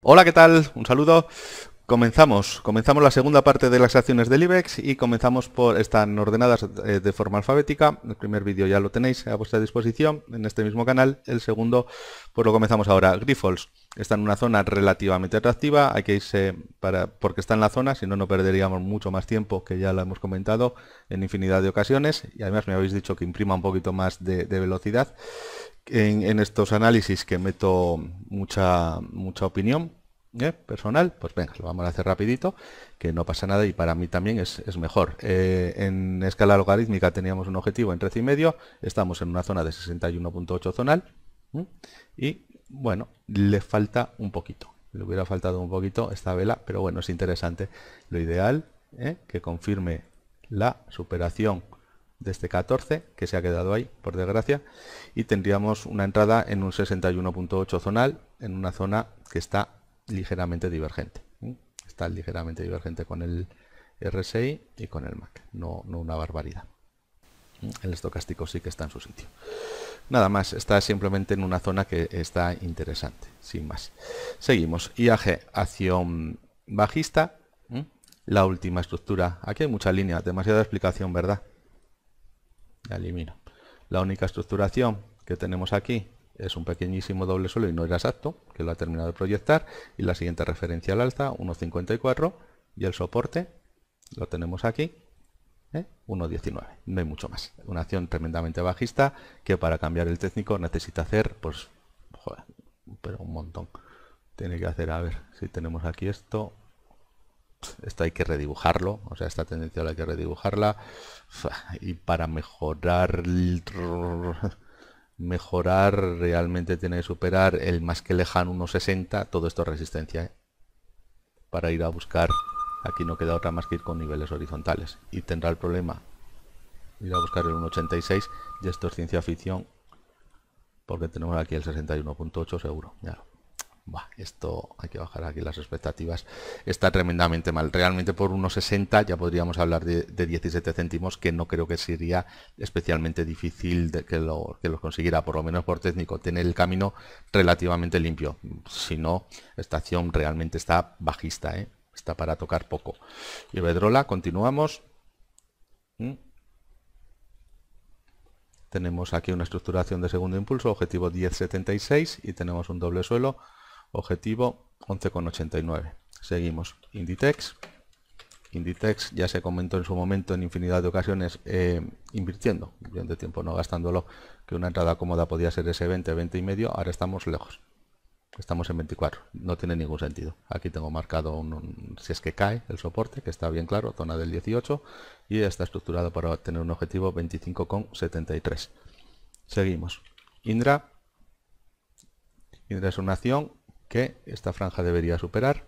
Hola, ¿qué tal? Un saludo. Comenzamos, comenzamos la segunda parte de las acciones del IBEX y comenzamos por, están ordenadas eh, de forma alfabética, el primer vídeo ya lo tenéis a vuestra disposición en este mismo canal, el segundo pues lo comenzamos ahora. Grifols está en una zona relativamente atractiva, hay que irse para, porque está en la zona, si no, no perderíamos mucho más tiempo, que ya lo hemos comentado en infinidad de ocasiones y además me habéis dicho que imprima un poquito más de velocidad en, estos análisis que meto mucha, mucha opinión ¿eh? personal, pues venga, lo vamos a hacer rapidito, que no pasa nada y para mí también es, mejor. Eh, en escala logarítmica teníamos un objetivo en 13,5, estamos en una zona de 61.8 zonal y bueno, le falta un poquito. Le hubiera faltado un poquito esta vela, pero bueno, es interesante. Lo ideal ¿eh? que confirme la superación de este 14 que se ha quedado ahí por desgracia y tendríamos una entrada en un 61.8 zonal en una zona que está ligeramente divergente ¿eh? está ligeramente divergente con el RSI y con el MAC no, no una barbaridad el estocástico sí que está en su sitio nada más está simplemente en una zona que está interesante sin más seguimos IAG acción bajista ¿eh? la última estructura aquí hay mucha línea demasiada explicación verdad la la única estructuración que tenemos aquí es un pequeñísimo doble suelo y no era exacto, que lo ha terminado de proyectar, y la siguiente referencia al alza, 1.54, y el soporte lo tenemos aquí, 1.19, ¿eh? no hay mucho más. Una acción tremendamente bajista que para cambiar el técnico necesita hacer, pues, pero un montón. Tiene que hacer, a ver, si tenemos aquí esto, esto hay que redibujarlo, o sea, esta tendencia hay que redibujarla y para mejorar mejorar realmente tiene que superar el más que lejano 1.60, todo esto es resistencia ¿eh? para ir a buscar aquí no queda otra más que ir con niveles horizontales y tendrá el problema ir a buscar el 1.86 y esto es ciencia ficción porque tenemos aquí el 61.8 seguro ya esto hay que bajar aquí las expectativas. Está tremendamente mal. Realmente por unos 60 ya podríamos hablar de, 17 céntimos, que no creo que sería especialmente difícil de que, lo, que consiguiera, por lo menos por técnico, tener el camino relativamente limpio. Si no, esta acción realmente está bajista, ¿eh? está para tocar poco. Y continuamos. Mm. Tenemos aquí una estructuración de segundo impulso, objetivo 1076 y tenemos un doble suelo Objetivo 11,89. Seguimos. Inditex. Inditex ya se comentó en su momento en infinidad de ocasiones eh, invirtiendo, un de tiempo no gastándolo, que una entrada cómoda podía ser ese 20, 20 y medio, ahora estamos lejos. Estamos en 24, no tiene ningún sentido. Aquí tengo marcado un, si es que cae el soporte, que está bien claro, zona del 18 y está estructurado para obtener un objetivo 25,73. Seguimos. Indra. Indra es una acción que esta franja debería superar,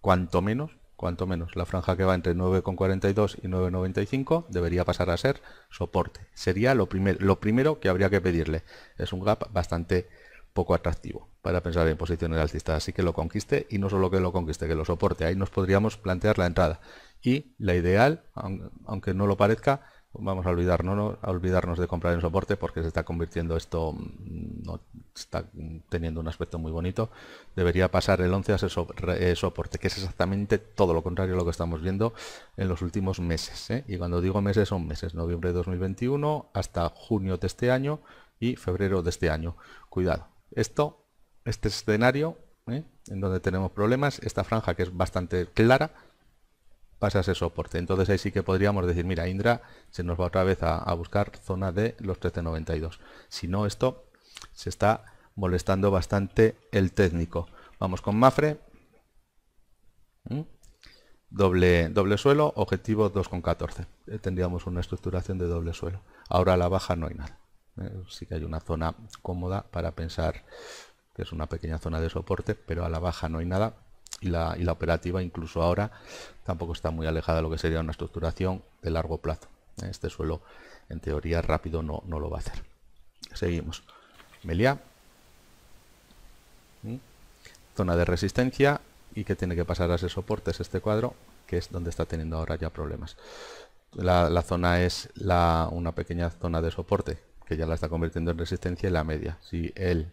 cuanto menos, cuanto menos, la franja que va entre 9,42 y 9,95 debería pasar a ser soporte. Sería lo, primero lo primero que habría que pedirle. Es un gap bastante poco atractivo para pensar en posiciones altistas. así que lo conquiste y no solo que lo conquiste, que lo soporte. Ahí nos podríamos plantear la entrada. Y la ideal, aunque no lo parezca, vamos a olvidarnos, a olvidarnos de comprar en soporte porque se está convirtiendo esto mm, está teniendo un aspecto muy bonito, debería pasar el 11 a ese eh, soporte, que es exactamente todo lo contrario a lo que estamos viendo en los últimos meses. ¿eh? Y cuando digo meses son meses, noviembre de 2021 hasta junio de este año y febrero de este año. Cuidado, esto, este escenario ¿eh? en donde tenemos problemas, esta franja que es bastante clara, pasa ese soporte. Entonces ahí sí que podríamos decir, mira, Indra se nos va otra vez a, a buscar zona de los 1392. Si no, esto se está molestando bastante el técnico. Vamos con Mafre. ¿Mm? Doble, doble suelo, objetivo 2,14. Eh, tendríamos una estructuración de doble suelo. Ahora a la baja no hay nada. Eh, sí que hay una zona cómoda para pensar que es una pequeña zona de soporte, pero a la baja no hay nada. Y la, operativa incluso ahora tampoco está muy alejada de lo que sería una estructuración de largo plazo. Este suelo en teoría rápido no lo va a hacer. Seguimos. Meliá. ¿Mm? Zona de resistencia y que tiene que pasar a ese soporte es este cuadro, que es donde está teniendo ahora ya problemas. La, zona es la, una pequeña zona de soporte, que ya la está convirtiendo en resistencia y la media. Si el,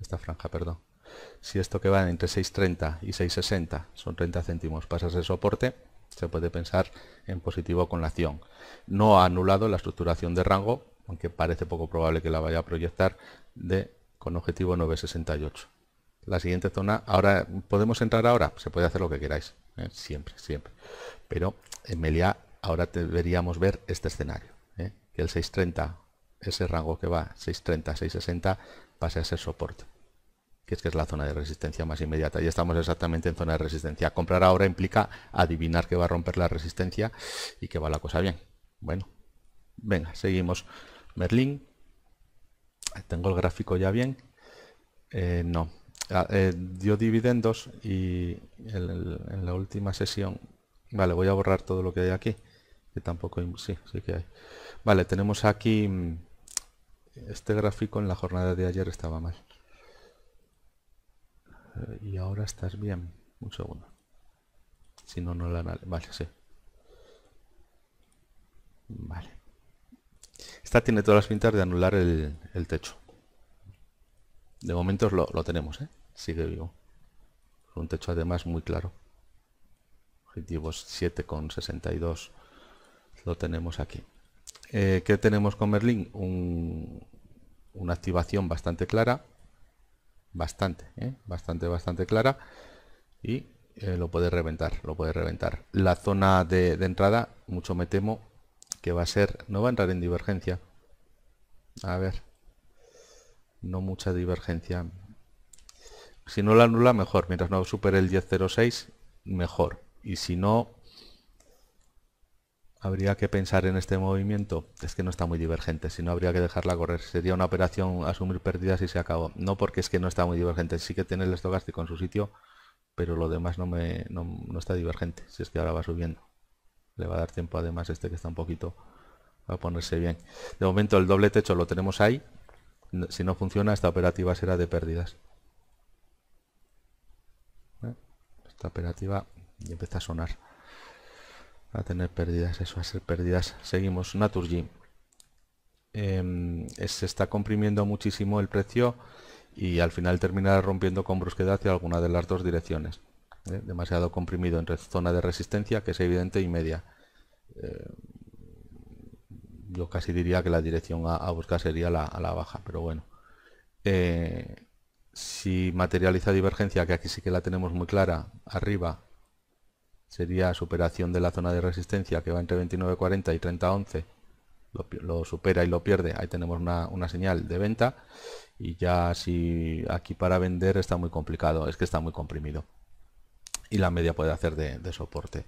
esta franja, perdón. Si esto que va entre 6.30 y 6.60 son 30 céntimos, pasa ese soporte, se puede pensar en positivo con la acción. No ha anulado la estructuración de rango aunque parece poco probable que la vaya a proyectar, de con objetivo 968. La siguiente zona, ahora, ¿podemos entrar ahora? Se puede hacer lo que queráis, ¿eh? siempre, siempre. Pero en Meliá ahora deberíamos ver este escenario, ¿eh? que el 630, ese rango que va 630, 660, pase a ser soporte que es que es la zona de resistencia más inmediata. Y estamos exactamente en zona de resistencia. Comprar ahora implica adivinar que va a romper la resistencia y que va la cosa bien. Bueno, venga, seguimos. Merlin. Tengo el gráfico ya bien. Eh, no. Ah, eh, dio dividendos y en la última sesión... Vale, voy a borrar todo lo que hay aquí. Que tampoco hay... Sí, sí que hay. Vale, tenemos aquí... Mm, este gráfico en la jornada de ayer estaba mal. Eh, y ahora estás bien. Un segundo. Si no, no la... Vale, sí. Vale. Esta tiene todas las pintas de anular el, techo. De momento lo, tenemos, ¿eh? Sigue vivo. Un techo además muy claro. Objetivos 7,62. Lo tenemos aquí. que eh, ¿Qué tenemos con Merlin? una activación bastante clara. Bastante, ¿eh? Bastante, bastante clara. Y lo puede reventar, lo puede reventar. La zona de, de entrada, mucho me temo, que va a ser, no va a entrar en divergencia. A ver, no mucha divergencia. Si no la anula, mejor. Mientras no supere el 10.06, mejor. Y si no, habría que pensar en este movimiento. Es que no está muy divergente, si no habría que dejarla correr. Sería una operación asumir pérdidas y se acabó. No porque es que no está muy divergente, sí que tiene el estocástico en su sitio, pero lo demás no, me, no está divergente, si es que ahora va subiendo. Le va a dar tiempo además este que está un poquito a ponerse bien. De momento el doble techo lo tenemos ahí. Si no funciona, esta operativa será de pérdidas. ¿Eh? Esta operativa y empieza a sonar. A tener pérdidas, eso va a ser pérdidas. Seguimos, Naturgy. Em, se está comprimiendo muchísimo el precio y al final terminará rompiendo con brusquedad hacia alguna de las dos direcciones. ¿eh? demasiado comprimido entre zona de resistencia, que es evidente, y media. Eh, yo casi diría que la dirección a, buscar sería la, a la baja, pero bueno. Eh, si materializa divergencia, que aquí sí que la tenemos muy clara, arriba sería superación de la zona de resistencia que va entre 29.40 y 30.11, lo, lo, supera y lo pierde, ahí tenemos una, señal de venta y ya si aquí para vender está muy complicado, es que está muy comprimido y la media puede hacer de, soporte.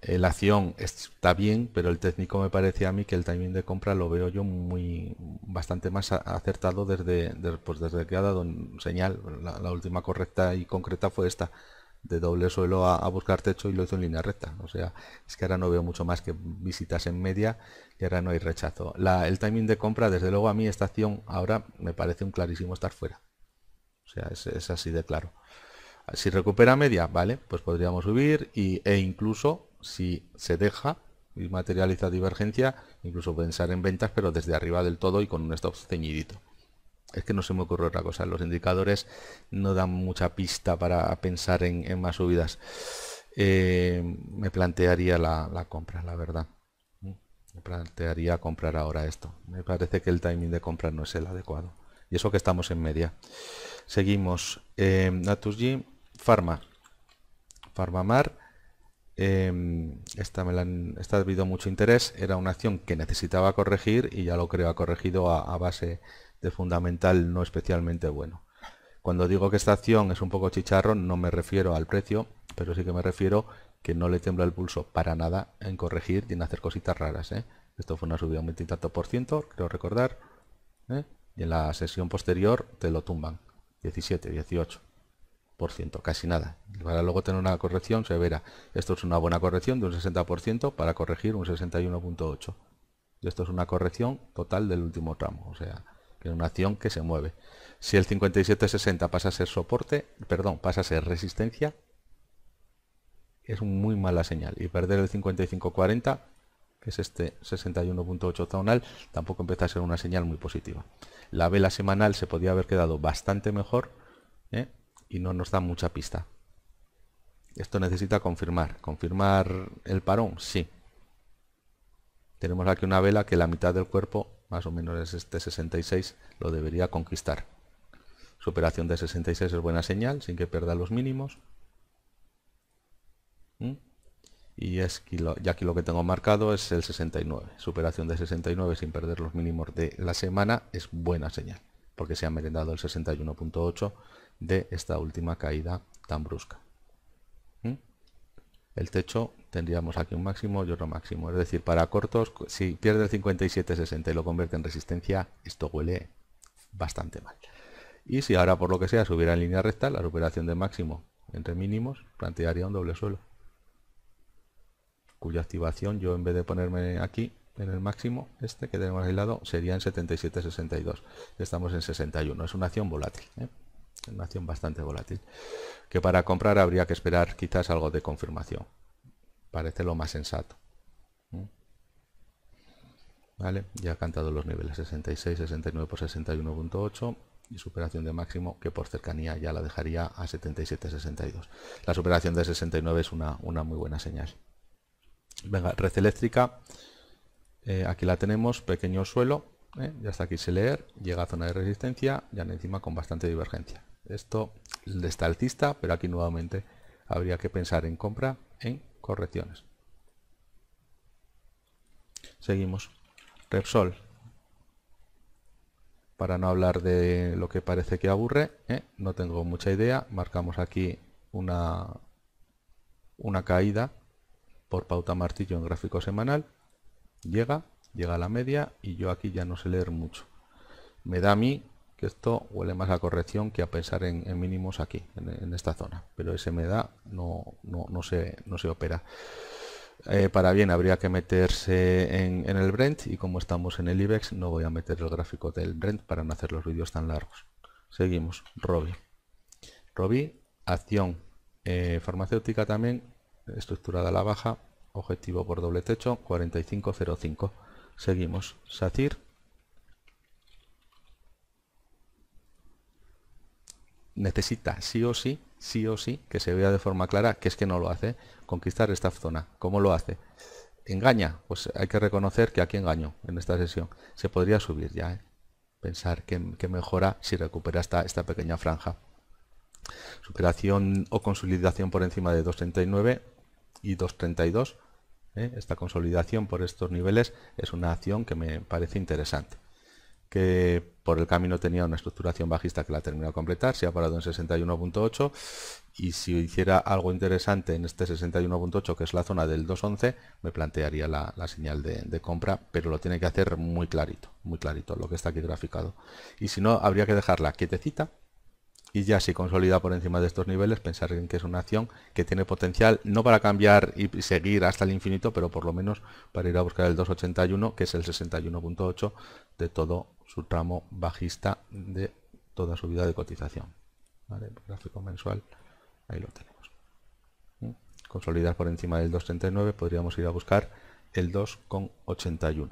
Eh, la acción está bien, pero el técnico me parece a mí que el timing de compra lo veo yo muy bastante más acertado desde, pues desde que ha dado señal. La, última correcta y concreta fue esta, de doble suelo a, buscar techo y lo hizo en línea recta. O sea, es que ahora no veo mucho más que visitas en media y ahora no hay rechazo. La, el timing de compra, desde luego a mí esta acción ahora me parece un clarísimo estar fuera. O sea, es, es así de claro. Si recupera media, vale, pues podríamos subir y, e incluso si se deja y materializa divergencia, incluso pensar en ventas, pero desde arriba del todo y con un stop ceñidito. Es que no se me ocurre otra cosa, los indicadores no dan mucha pista para pensar en, más subidas. Eh, me plantearía la, compra, la verdad. Me plantearía comprar ahora esto. Me parece que el timing de compra no es el adecuado. Y eso que estamos en media. Seguimos. Eh, Farma. Farmamar. Mar. Em, esta, me habido mucho interés. Era una acción que necesitaba corregir y ya lo creo ha corregido a, base de fundamental no especialmente bueno. Cuando digo que esta acción es un poco chicharro no me refiero al precio, pero sí que me refiero que no le tiembla el pulso para nada en corregir y en hacer cositas raras. ¿eh? Esto fue una subida un 20 por ciento, creo recordar. ¿eh? Y en la sesión posterior te lo tumban. 17, 18 casi nada. Para luego tener una corrección severa. Esto es una buena corrección de un 60% para corregir un 61.8. Esto es una corrección total del último tramo, o sea, que es una acción que se mueve. Si el 57.60 pasa a ser soporte, perdón, pasa a ser resistencia, es muy mala señal. Y perder el 55.40, que es este 61.8 zonal, tampoco empieza a ser una señal muy positiva. La vela semanal se podía haber quedado bastante mejor, ¿eh? y no nos da mucha pista. Esto necesita confirmar. ¿Confirmar el parón? Sí. Tenemos aquí una vela que la mitad del cuerpo, más o menos es este 66, lo debería conquistar. Superación de 66 es buena señal, sin que pierda los mínimos. ¿Mm? Y, es que y aquí lo que tengo marcado es el 69. Superación de 69 sin perder los mínimos de la semana es buena señal, porque se ha merendado el 61.8 de esta última caída tan brusca. ¿Mm? El techo tendríamos aquí un máximo y otro máximo. Es decir, para cortos, si pierde el 57.60 y lo convierte en resistencia, esto huele bastante mal. Y si ahora por lo que sea subiera en línea recta, la recuperación de máximo entre mínimos plantearía un doble suelo. Cuya activación yo en vez de ponerme aquí en el máximo, este que tenemos aislado, sería en 77.62. Estamos en 61. Es una acción volátil. ¿eh? una acción bastante volátil, que para comprar habría que esperar quizás algo de confirmación. Parece lo más sensato. ¿Vale? Ya ha cantado los niveles 66, 69 por 61.8 y superación de máximo que por cercanía ya la dejaría a 77, 62. La superación de 69 es una, una muy buena señal. Venga, red eléctrica. Eh, aquí la tenemos, pequeño suelo, ¿eh? ya está aquí se leer, llega a zona de resistencia ya encima con bastante divergencia. Esto está alcista pero aquí nuevamente habría que pensar en compra en correcciones. Seguimos. Repsol. Para no hablar de lo que parece que aburre, ¿eh? no tengo mucha idea. Marcamos aquí una, una caída por pauta martillo en gráfico semanal. Llega, llega a la media y yo aquí ya no sé leer mucho. Me da a mí que esto huele más a corrección que a pensar en, mínimos aquí, en, esta zona, pero ese me da no, no, no, se, no se opera. Eh, para bien habría que meterse en, el Brent y como estamos en el IBEX no voy a meter el gráfico del Brent para no hacer los vídeos tan largos. Seguimos, Robi. Robi, acción eh, farmacéutica también, estructurada a la baja, objetivo por doble techo, 4505. Seguimos. SACIR Necesita sí o sí, sí o sí, que se vea de forma clara que es que no lo hace, conquistar esta zona. ¿Cómo lo hace? Engaña. Pues hay que reconocer que aquí engaño en esta sesión. Se podría subir ya. ¿eh? Pensar que, mejora si recupera esta, esta pequeña franja. Superación o consolidación por encima de 2.39 y 2.32 ¿eh? Esta consolidación por estos niveles es una acción que me parece interesante. Que por el camino tenía una estructuración bajista que la terminó de completar, se ha parado en 61.8 y si hiciera algo interesante en este 61.8 que es la zona del 2.11 me plantearía la, señal de, de, compra pero lo tiene que hacer muy clarito muy clarito lo que está aquí graficado y si no habría que dejarla quietecita y ya si consolida por encima de estos niveles, pensar en que es una acción que tiene potencial no para cambiar y seguir hasta el infinito, pero por lo menos para ir a buscar el 281, que es el 61.8 de todo su tramo bajista de toda su vida de cotización. gráfico mensual, ahí lo tenemos. ¿Mm? Consolidar por encima del 239, podríamos ir a buscar el 2,81.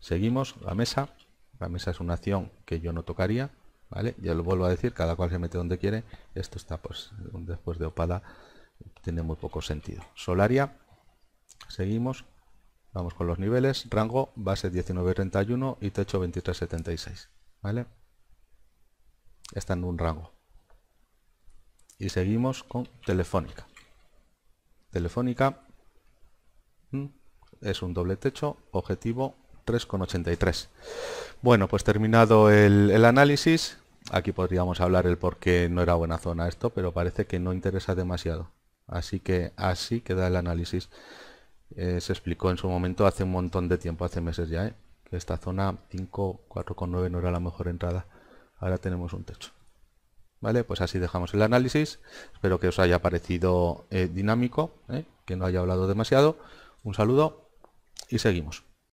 Seguimos la mesa. La mesa es una acción que yo no tocaría ¿Vale? Ya lo vuelvo a decir, cada cual se mete donde quiere. Esto está pues después de Opala, tiene muy poco sentido. Solaria, seguimos, vamos con los niveles, rango base 1931 y techo 2376. ¿Vale? Está en un rango. Y seguimos con Telefónica. Telefónica es un doble techo, objetivo 3,83. Bueno, pues terminado el, análisis, aquí podríamos hablar el por qué no era buena zona esto, pero parece que no interesa demasiado. Así que así queda el análisis. Eh, se explicó en su momento hace un montón de tiempo, hace meses ya, ¿eh? que esta zona 5, 4,9 no era la mejor entrada. Ahora tenemos un techo. Vale, pues así dejamos el análisis. Espero que os haya parecido eh, dinámico, que no haya hablado demasiado. Un saludo y seguimos.